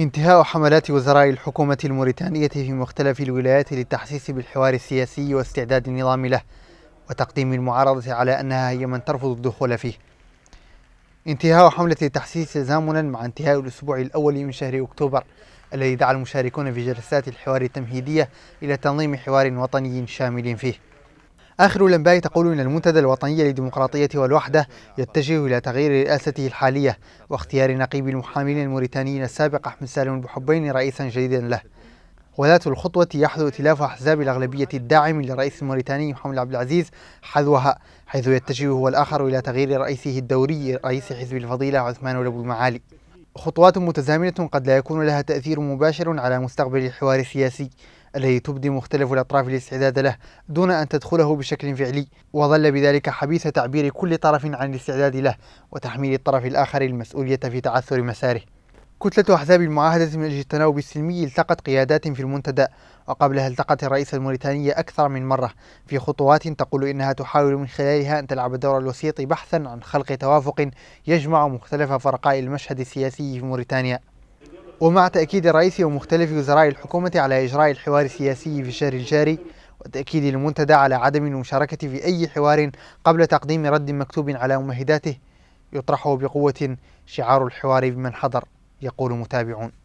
انتهاء حملات وزراء الحكومة الموريتانية في مختلف الولايات للتحسيس بالحوار السياسي واستعداد النظام له وتقديم المعارضة على أنها هي من ترفض الدخول فيه انتهاء حملة التحسيس تزامنا مع انتهاء الأسبوع الأول من شهر أكتوبر الذي دعا المشاركون في جلسات الحوار التمهيدية إلى تنظيم حوار وطني شامل فيه آخر الأنباء تقول أن المنتدى الوطني للديمقراطية والوحدة يتجه إلى تغيير رئاسته الحالية واختيار نقيب المحامين الموريتانيين السابق أحمد سالم بحبين رئيسا جديدا له وذات الخطوة يحذو ائتلاف أحزاب الأغلبية الداعم للرئيس الموريتاني محمد عبد العزيز حذوها حيث يتجه هو الآخر إلى تغيير رئيسه الدوري رئيس حزب الفضيلة عثمان أبو المعالي خطوات متزامنة قد لا يكون لها تأثير مباشر على مستقبل الحوار السياسي الذي تبدي مختلف الأطراف الاستعداد له دون أن تدخله بشكل فعلي وظل بذلك حبيث تعبير كل طرف عن الاستعداد له وتحميل الطرف الآخر المسؤولية في تعثر مساره كتلة أحزاب المعاهدة من أجل التناوب السلمي التقت قيادات في المنتدى وقبلها التقت الرئيس الموريتاني أكثر من مرة في خطوات تقول إنها تحاول من خلالها أن تلعب دور الوسيط بحثا عن خلق توافق يجمع مختلف فرقاء المشهد السياسي في موريتانيا ومع تأكيد رئيس ومختلف وزراء الحكومة على إجراء الحوار السياسي في الشهر الجاري وتأكيد المنتدى على عدم المشاركة في أي حوار قبل تقديم رد مكتوب على ممهداته يطرح بقوة شعار الحوار بمن حضر يقول متابعون